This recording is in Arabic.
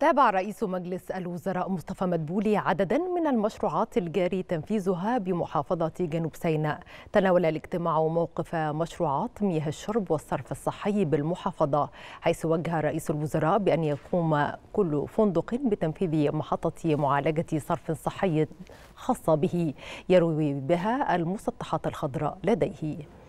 تابع رئيس مجلس الوزراء مصطفى مدبولي عددا من المشروعات الجاري تنفيذها بمحافظة جنوب سيناء تناول الاجتماع موقف مشروعات مياه الشرب والصرف الصحي بالمحافظة حيث وجه رئيس الوزراء بأن يقوم كل فندق بتنفيذ محطة معالجة صرف صحي خاصة به يروي بها المسطحات الخضراء لديه